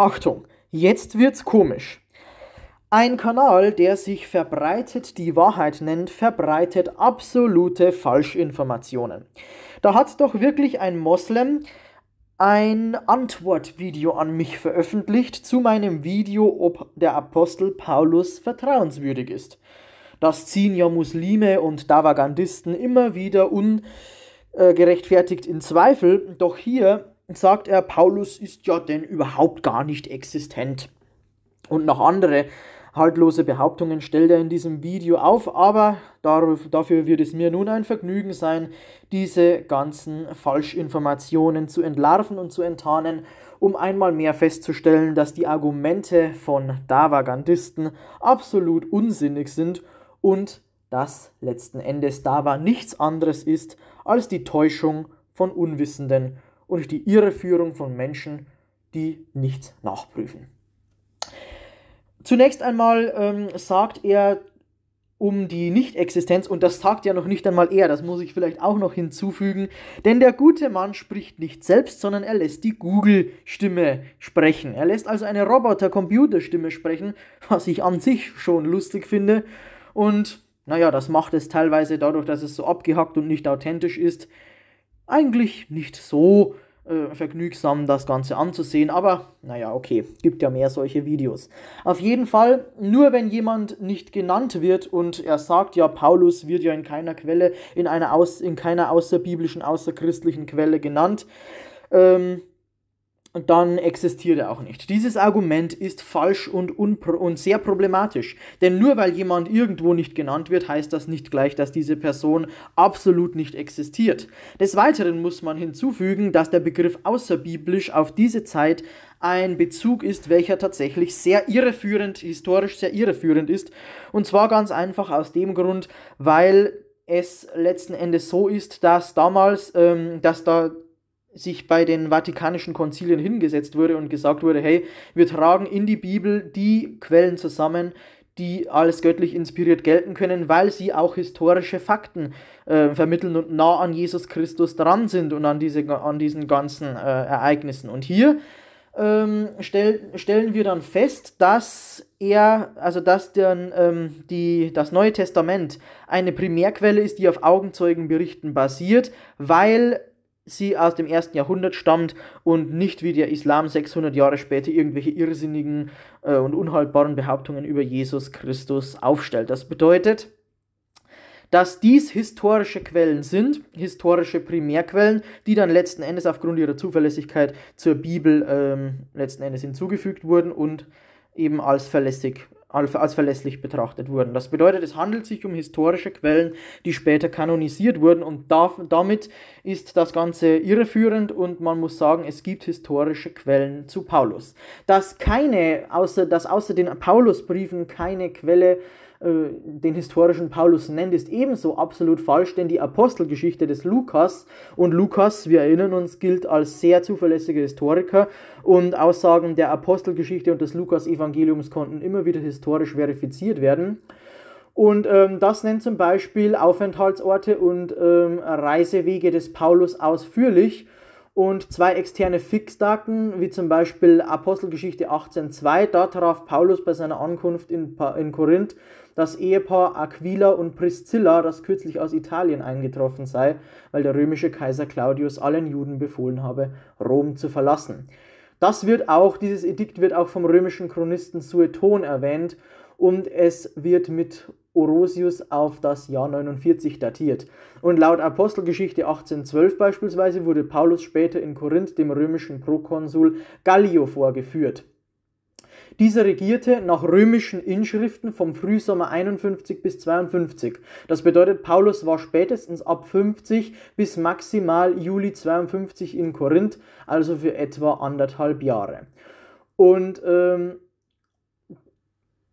Achtung, jetzt wird's komisch. Ein Kanal, der sich verbreitet die Wahrheit nennt, verbreitet absolute Falschinformationen. Da hat doch wirklich ein Moslem ein Antwortvideo an mich veröffentlicht zu meinem Video, ob der Apostel Paulus vertrauenswürdig ist. Das ziehen ja Muslime und Davagandisten immer wieder ungerechtfertigt in Zweifel, doch hier sagt er, Paulus ist ja denn überhaupt gar nicht existent. Und noch andere haltlose Behauptungen stellt er in diesem Video auf, aber dafür wird es mir nun ein Vergnügen sein, diese ganzen Falschinformationen zu entlarven und zu enttarnen, um einmal mehr festzustellen, dass die Argumente von Davagandisten absolut unsinnig sind und dass letzten Endes Dava nichts anderes ist als die Täuschung von Unwissenden und durch die Irreführung von Menschen, die nichts nachprüfen. Zunächst einmal ähm, sagt er um die Nicht-Existenz, und das sagt ja noch nicht einmal er, das muss ich vielleicht auch noch hinzufügen, denn der gute Mann spricht nicht selbst, sondern er lässt die Google-Stimme sprechen. Er lässt also eine Roboter-Computer-Stimme sprechen, was ich an sich schon lustig finde. Und naja, das macht es teilweise dadurch, dass es so abgehackt und nicht authentisch ist, eigentlich nicht so äh, vergnügsam, das Ganze anzusehen, aber naja, okay, gibt ja mehr solche Videos. Auf jeden Fall, nur wenn jemand nicht genannt wird und er sagt, ja, Paulus wird ja in keiner Quelle, in, einer aus, in keiner außerbiblischen, außerchristlichen Quelle genannt, ähm, dann existiert er auch nicht. Dieses Argument ist falsch und, und sehr problematisch, denn nur weil jemand irgendwo nicht genannt wird, heißt das nicht gleich, dass diese Person absolut nicht existiert. Des Weiteren muss man hinzufügen, dass der Begriff außerbiblisch auf diese Zeit ein Bezug ist, welcher tatsächlich sehr irreführend, historisch sehr irreführend ist. Und zwar ganz einfach aus dem Grund, weil es letzten Endes so ist, dass damals, ähm, dass da sich bei den Vatikanischen Konzilien hingesetzt wurde und gesagt wurde, hey, wir tragen in die Bibel die Quellen zusammen, die als göttlich inspiriert gelten können, weil sie auch historische Fakten äh, vermitteln und nah an Jesus Christus dran sind und an, diese, an diesen ganzen äh, Ereignissen. Und hier ähm, stell, stellen wir dann fest, dass er, also dass dann, ähm, die, das Neue Testament eine Primärquelle ist, die auf Augenzeugenberichten basiert, weil sie aus dem ersten Jahrhundert stammt und nicht wie der Islam 600 Jahre später irgendwelche irrsinnigen äh, und unhaltbaren Behauptungen über Jesus Christus aufstellt. Das bedeutet, dass dies historische Quellen sind, historische Primärquellen, die dann letzten Endes aufgrund ihrer Zuverlässigkeit zur Bibel ähm, letzten Endes hinzugefügt wurden und eben als verlässig als verlässlich betrachtet wurden. Das bedeutet, es handelt sich um historische Quellen, die später kanonisiert wurden und damit ist das Ganze irreführend und man muss sagen, es gibt historische Quellen zu Paulus. Dass keine, außer, dass außer den Paulusbriefen keine Quelle äh, äh, den historischen Paulus nennt, ist ebenso absolut falsch, denn die Apostelgeschichte des Lukas und Lukas, wir erinnern uns, gilt als sehr zuverlässiger Historiker und Aussagen der Apostelgeschichte und des Lukas-Evangeliums konnten immer wieder historisch verifiziert werden. Und ähm, das nennt zum Beispiel Aufenthaltsorte und ähm, Reisewege des Paulus ausführlich. Und zwei externe Fixdaten, wie zum Beispiel Apostelgeschichte 18.2, da traf Paulus bei seiner Ankunft in, pa in Korinth das Ehepaar Aquila und Priscilla, das kürzlich aus Italien eingetroffen sei, weil der römische Kaiser Claudius allen Juden befohlen habe, Rom zu verlassen. Das wird auch, dieses Edikt wird auch vom römischen Chronisten Sueton erwähnt und es wird mit Orosius auf das Jahr 49 datiert. Und laut Apostelgeschichte 1812 beispielsweise wurde Paulus später in Korinth dem römischen Prokonsul Gallio vorgeführt. Dieser regierte nach römischen Inschriften vom Frühsommer 51 bis 52. Das bedeutet, Paulus war spätestens ab 50 bis maximal Juli 52 in Korinth, also für etwa anderthalb Jahre. Und ähm,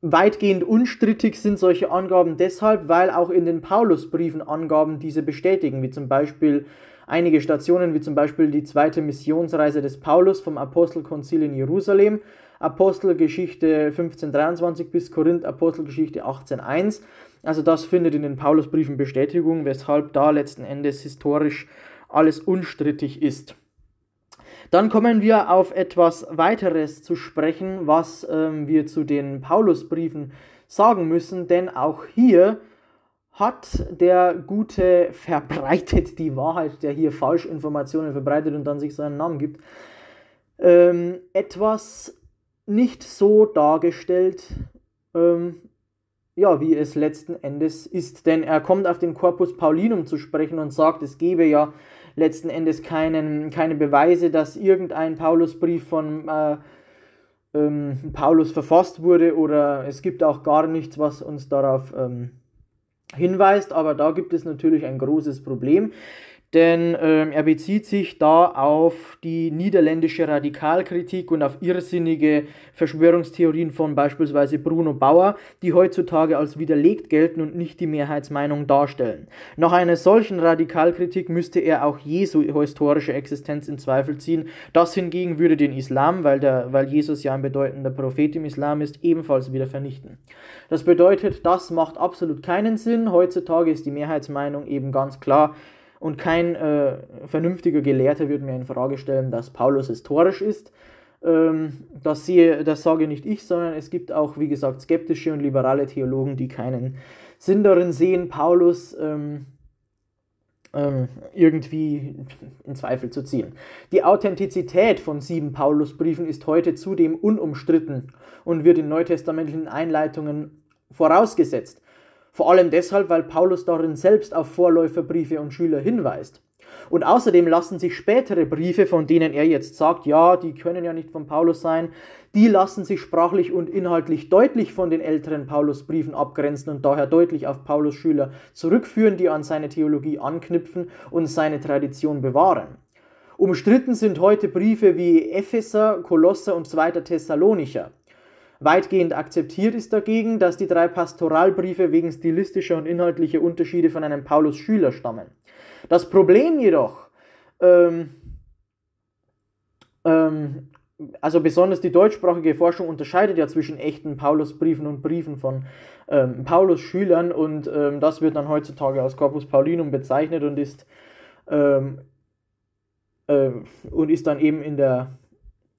Weitgehend unstrittig sind solche Angaben deshalb, weil auch in den Paulusbriefen Angaben diese bestätigen, wie zum Beispiel einige Stationen, wie zum Beispiel die zweite Missionsreise des Paulus vom Apostelkonzil in Jerusalem Apostelgeschichte 15.23 bis Korinth Apostelgeschichte 18.1. Also das findet in den Paulusbriefen Bestätigung, weshalb da letzten Endes historisch alles unstrittig ist. Dann kommen wir auf etwas weiteres zu sprechen, was ähm, wir zu den Paulusbriefen sagen müssen, denn auch hier hat der Gute verbreitet die Wahrheit, der hier Falschinformationen verbreitet und dann sich seinen Namen gibt, ähm, etwas nicht so dargestellt, ähm, ja, wie es letzten Endes ist. Denn er kommt auf den Corpus Paulinum zu sprechen und sagt, es gebe ja letzten Endes keinen, keine Beweise, dass irgendein Paulusbrief von äh, ähm, Paulus verfasst wurde oder es gibt auch gar nichts, was uns darauf ähm, hinweist. Aber da gibt es natürlich ein großes Problem denn ähm, er bezieht sich da auf die niederländische Radikalkritik und auf irrsinnige Verschwörungstheorien von beispielsweise Bruno Bauer, die heutzutage als widerlegt gelten und nicht die Mehrheitsmeinung darstellen. Nach einer solchen Radikalkritik müsste er auch Jesu historische Existenz in Zweifel ziehen. Das hingegen würde den Islam, weil, der, weil Jesus ja ein bedeutender Prophet im Islam ist, ebenfalls wieder vernichten. Das bedeutet, das macht absolut keinen Sinn. Heutzutage ist die Mehrheitsmeinung eben ganz klar, und kein äh, vernünftiger Gelehrter würde mir in Frage stellen, dass Paulus historisch ist. Ähm, das, sehe, das sage nicht ich, sondern es gibt auch, wie gesagt, skeptische und liberale Theologen, die keinen Sinn darin sehen, Paulus ähm, ähm, irgendwie in Zweifel zu ziehen. Die Authentizität von sieben Paulusbriefen ist heute zudem unumstritten und wird in neutestamentlichen Einleitungen vorausgesetzt. Vor allem deshalb, weil Paulus darin selbst auf Vorläuferbriefe und Schüler hinweist. Und außerdem lassen sich spätere Briefe, von denen er jetzt sagt, ja, die können ja nicht von Paulus sein, die lassen sich sprachlich und inhaltlich deutlich von den älteren Paulusbriefen abgrenzen und daher deutlich auf Paulus Schüler zurückführen, die an seine Theologie anknüpfen und seine Tradition bewahren. Umstritten sind heute Briefe wie Epheser, Kolosser und 2. Thessalonicher. Weitgehend akzeptiert ist dagegen, dass die drei Pastoralbriefe wegen stilistischer und inhaltlicher Unterschiede von einem Paulus Schüler stammen. Das Problem jedoch, ähm, ähm, also besonders die deutschsprachige Forschung unterscheidet ja zwischen echten Paulusbriefen und Briefen von ähm, Paulus-Schülern und ähm, das wird dann heutzutage als Corpus Paulinum bezeichnet und ist, ähm, äh, und ist dann eben in der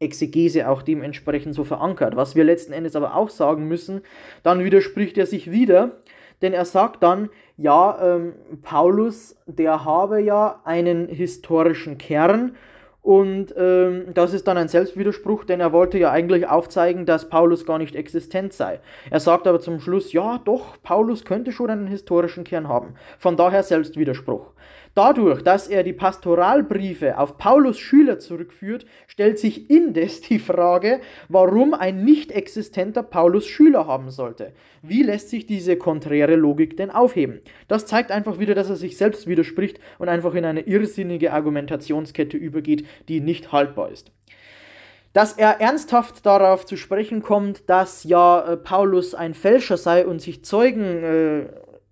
Exegese auch dementsprechend so verankert. Was wir letzten Endes aber auch sagen müssen, dann widerspricht er sich wieder, denn er sagt dann, ja, ähm, Paulus, der habe ja einen historischen Kern und ähm, das ist dann ein Selbstwiderspruch, denn er wollte ja eigentlich aufzeigen, dass Paulus gar nicht existent sei. Er sagt aber zum Schluss, ja, doch, Paulus könnte schon einen historischen Kern haben. Von daher Selbstwiderspruch. Dadurch, dass er die Pastoralbriefe auf Paulus Schüler zurückführt, stellt sich indes die Frage, warum ein nicht existenter Paulus Schüler haben sollte. Wie lässt sich diese konträre Logik denn aufheben? Das zeigt einfach wieder, dass er sich selbst widerspricht und einfach in eine irrsinnige Argumentationskette übergeht, die nicht haltbar ist dass er ernsthaft darauf zu sprechen kommt, dass ja äh, Paulus ein Fälscher sei und sich Zeugen äh,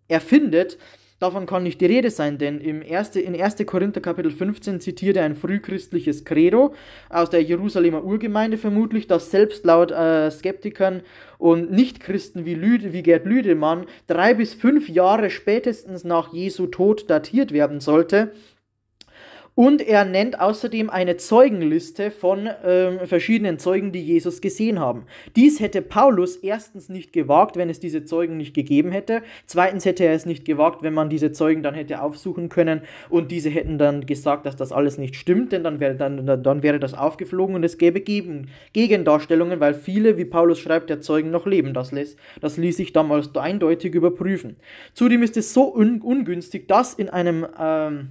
erfindet, Davon kann nicht die Rede sein, denn im erste, in 1. Korinther Kapitel 15 zitiert er ein frühchristliches Credo aus der Jerusalemer Urgemeinde vermutlich, das selbst laut äh, Skeptikern und Nichtchristen wie, Lüde, wie Gerd Lüdemann drei bis fünf Jahre spätestens nach Jesu Tod datiert werden sollte und er nennt außerdem eine Zeugenliste von ähm, verschiedenen Zeugen, die Jesus gesehen haben. Dies hätte Paulus erstens nicht gewagt, wenn es diese Zeugen nicht gegeben hätte. Zweitens hätte er es nicht gewagt, wenn man diese Zeugen dann hätte aufsuchen können und diese hätten dann gesagt, dass das alles nicht stimmt, denn dann wäre, dann, dann wäre das aufgeflogen und es gäbe geben, Gegendarstellungen, weil viele, wie Paulus schreibt, der Zeugen noch leben. Das lässt, das ließ sich damals eindeutig überprüfen. Zudem ist es so un ungünstig, dass in einem... Ähm,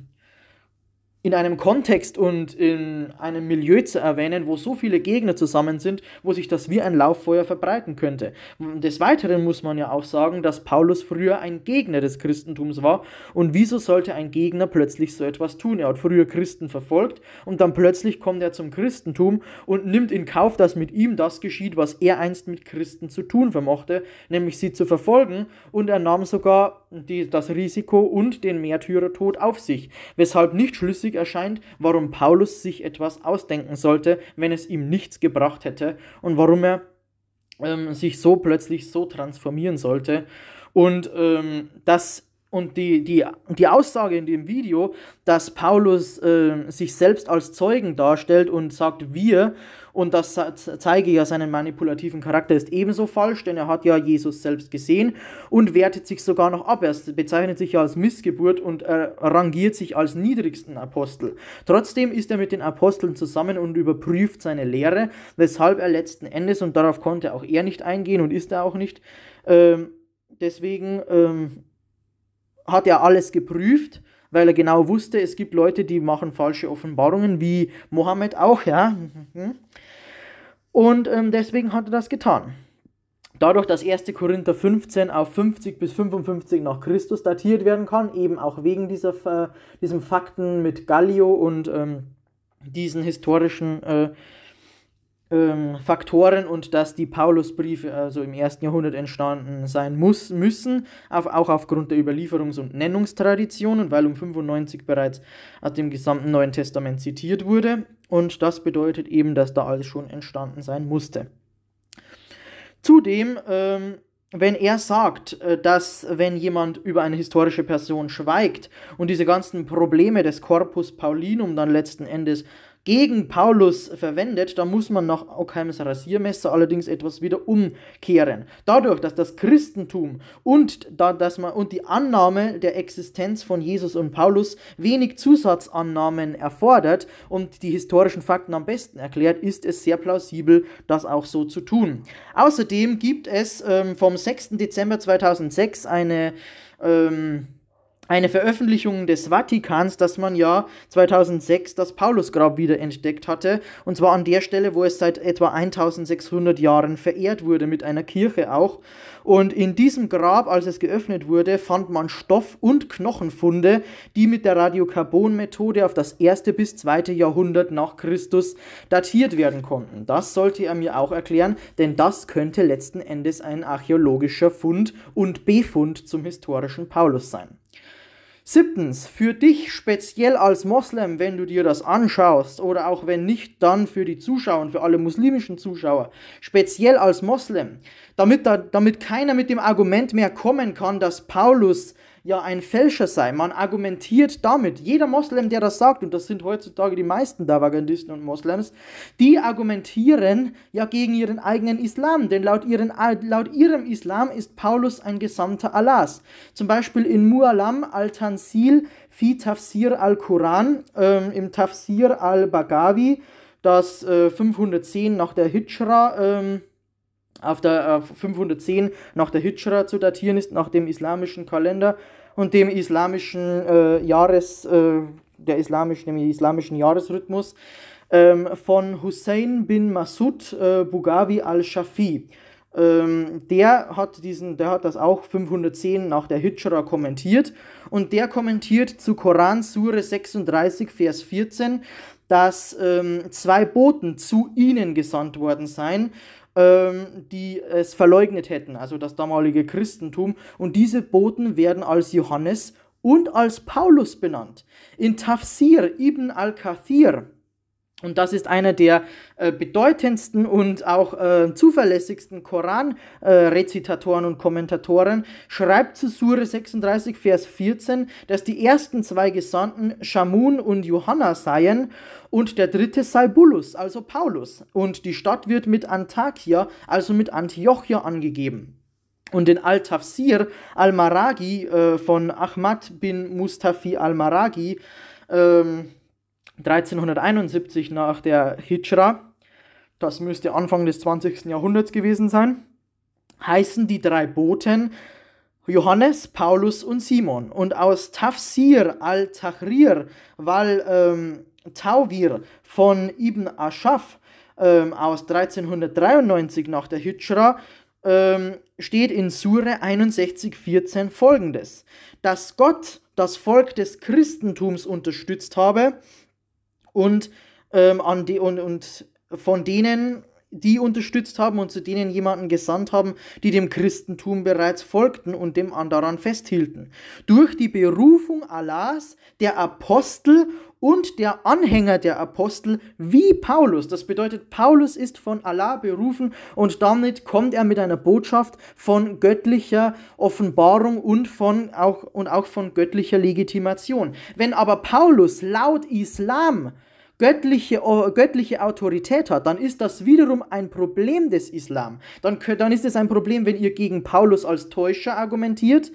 in einem Kontext und in einem Milieu zu erwähnen, wo so viele Gegner zusammen sind, wo sich das wie ein Lauffeuer verbreiten könnte. Des Weiteren muss man ja auch sagen, dass Paulus früher ein Gegner des Christentums war und wieso sollte ein Gegner plötzlich so etwas tun? Er hat früher Christen verfolgt und dann plötzlich kommt er zum Christentum und nimmt in Kauf, dass mit ihm das geschieht, was er einst mit Christen zu tun vermochte, nämlich sie zu verfolgen und er nahm sogar die, das Risiko und den Märtyrertod auf sich, weshalb nicht schlüssig erscheint, warum Paulus sich etwas ausdenken sollte, wenn es ihm nichts gebracht hätte und warum er ähm, sich so plötzlich so transformieren sollte. Und ähm, das und die, die, die Aussage in dem Video, dass Paulus äh, sich selbst als Zeugen darstellt und sagt wir, und das zeige ja seinen manipulativen Charakter, ist ebenso falsch, denn er hat ja Jesus selbst gesehen und wertet sich sogar noch ab. Er bezeichnet sich ja als Missgeburt und rangiert sich als niedrigsten Apostel. Trotzdem ist er mit den Aposteln zusammen und überprüft seine Lehre, weshalb er letzten Endes, und darauf konnte auch er nicht eingehen und ist er auch nicht, ähm, deswegen ähm, hat er alles geprüft, weil er genau wusste, es gibt Leute, die machen falsche Offenbarungen, wie Mohammed auch, ja. Mhm. Und ähm, deswegen hat er das getan. Dadurch, dass 1. Korinther 15 auf 50 bis 55 nach Christus datiert werden kann, eben auch wegen dieser, äh, diesem Fakten mit Gallio und ähm, diesen historischen äh, ähm, Faktoren und dass die Paulusbriefe also im ersten Jahrhundert entstanden sein muss, müssen, auf, auch aufgrund der Überlieferungs- und Nennungstraditionen, weil um 95 bereits aus dem gesamten Neuen Testament zitiert wurde. Und das bedeutet eben, dass da alles schon entstanden sein musste. Zudem, ähm, wenn er sagt, äh, dass wenn jemand über eine historische Person schweigt und diese ganzen Probleme des Corpus Paulinum dann letzten Endes gegen Paulus verwendet, da muss man nach Ockheims Rasiermesser allerdings etwas wieder umkehren. Dadurch, dass das Christentum und, da, dass man, und die Annahme der Existenz von Jesus und Paulus wenig Zusatzannahmen erfordert und die historischen Fakten am besten erklärt, ist es sehr plausibel, das auch so zu tun. Außerdem gibt es ähm, vom 6. Dezember 2006 eine ähm, eine Veröffentlichung des Vatikans, dass man ja 2006 das Paulusgrab wiederentdeckt hatte. Und zwar an der Stelle, wo es seit etwa 1600 Jahren verehrt wurde, mit einer Kirche auch. Und in diesem Grab, als es geöffnet wurde, fand man Stoff- und Knochenfunde, die mit der Radiokarbonmethode auf das erste bis zweite Jahrhundert nach Christus datiert werden konnten. Das sollte er mir auch erklären, denn das könnte letzten Endes ein archäologischer Fund und Befund zum historischen Paulus sein. Siebtens, für dich speziell als Moslem, wenn du dir das anschaust oder auch wenn nicht, dann für die Zuschauer und für alle muslimischen Zuschauer, speziell als Moslem, damit, da, damit keiner mit dem Argument mehr kommen kann, dass Paulus ja ein Fälscher sei. Man argumentiert damit, jeder Moslem, der das sagt, und das sind heutzutage die meisten Davagandisten und Moslems, die argumentieren ja gegen ihren eigenen Islam, denn laut, ihren, laut ihrem Islam ist Paulus ein Gesandter Allahs. Zum Beispiel in Mu'alam al-Tansil fi Tafsir al-Quran, ähm, im Tafsir al-Bagawi, das äh, 510 nach der Hijra, ähm, auf der auf 510 nach der Hijra zu datieren ist, nach dem islamischen Kalender und dem islamischen äh, Jahres, äh, der islamischen, dem islamischen Jahresrhythmus ähm, von Hussein bin Masud äh, Bugawi al-Shafi ähm, der hat diesen, der hat das auch 510 nach der Hijra kommentiert und der kommentiert zu Koran Sure 36 Vers 14, dass ähm, zwei Boten zu ihnen gesandt worden seien ähm, die es verleugnet hätten, also das damalige Christentum. Und diese Boten werden als Johannes und als Paulus benannt. In Tafsir ibn al-Kathir und das ist einer der äh, bedeutendsten und auch äh, zuverlässigsten Koran-Rezitatoren äh, und Kommentatoren, schreibt zu Sure 36, Vers 14, dass die ersten zwei Gesandten Shamun und Johanna seien und der dritte sei Bullus, also Paulus. Und die Stadt wird mit Antakia, also mit Antiochia angegeben. Und in Al-Tafsir al-Maragi äh, von Ahmad bin Mustafi al-Maragi, ähm, 1371 nach der Hijra, das müsste Anfang des 20. Jahrhunderts gewesen sein, heißen die drei Boten Johannes, Paulus und Simon. Und aus Tafsir al-Tahrir, weil ähm, Tawir von Ibn Ashaf ähm, aus 1393 nach der Hijra ähm, steht in Sure 61,14 folgendes: Dass Gott das Volk des Christentums unterstützt habe, und, ähm, an die, und, und von denen die unterstützt haben und zu denen jemanden gesandt haben, die dem Christentum bereits folgten und dem anderen festhielten. Durch die Berufung Allahs, der Apostel und der Anhänger der Apostel wie Paulus. Das bedeutet, Paulus ist von Allah berufen und damit kommt er mit einer Botschaft von göttlicher Offenbarung und, von auch, und auch von göttlicher Legitimation. Wenn aber Paulus laut Islam göttliche, göttliche Autorität hat, dann ist das wiederum ein Problem des Islam. Dann, dann ist es ein Problem, wenn ihr gegen Paulus als Täuscher argumentiert.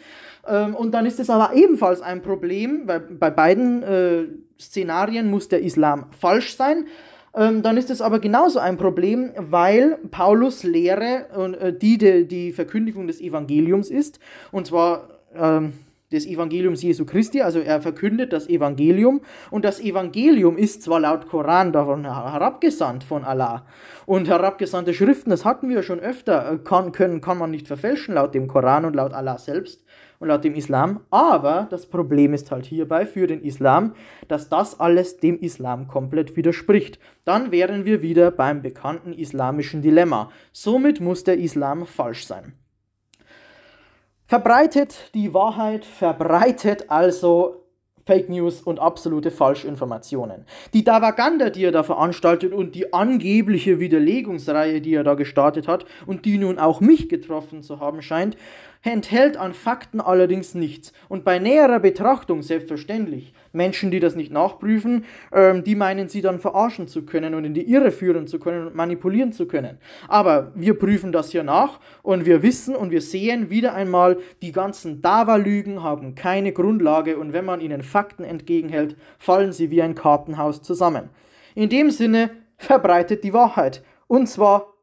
Ähm, und dann ist es aber ebenfalls ein Problem, weil bei beiden äh, Szenarien muss der Islam falsch sein. Ähm, dann ist es aber genauso ein Problem, weil Paulus Lehre, äh, die, die die Verkündigung des Evangeliums ist, und zwar. Ähm, des Evangeliums Jesu Christi, also er verkündet das Evangelium und das Evangelium ist zwar laut Koran davon herabgesandt von Allah und herabgesandte Schriften, das hatten wir schon öfter, äh, kann, können, kann man nicht verfälschen laut dem Koran und laut Allah selbst und laut dem Islam, aber das Problem ist halt hierbei für den Islam, dass das alles dem Islam komplett widerspricht. Dann wären wir wieder beim bekannten islamischen Dilemma. Somit muss der Islam falsch sein. Verbreitet die Wahrheit, verbreitet also Fake News und absolute Falschinformationen. Die Davaganda, die er da veranstaltet und die angebliche Widerlegungsreihe, die er da gestartet hat und die nun auch mich getroffen zu haben scheint, enthält an Fakten allerdings nichts. Und bei näherer Betrachtung selbstverständlich. Menschen, die das nicht nachprüfen, ähm, die meinen, sie dann verarschen zu können und in die Irre führen zu können und manipulieren zu können. Aber wir prüfen das hier nach und wir wissen und wir sehen wieder einmal, die ganzen Dava-Lügen haben keine Grundlage und wenn man ihnen Fakten entgegenhält, fallen sie wie ein Kartenhaus zusammen. In dem Sinne verbreitet die Wahrheit. Und zwar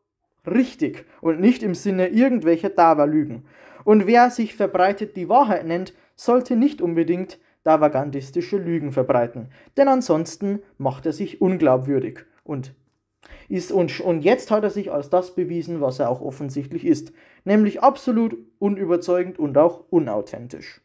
richtig und nicht im Sinne irgendwelcher Dava-Lügen. Und wer sich verbreitet die Wahrheit nennt, sollte nicht unbedingt davagantistische Lügen verbreiten, denn ansonsten macht er sich unglaubwürdig und ist und, und jetzt hat er sich als das bewiesen, was er auch offensichtlich ist, nämlich absolut unüberzeugend und auch unauthentisch.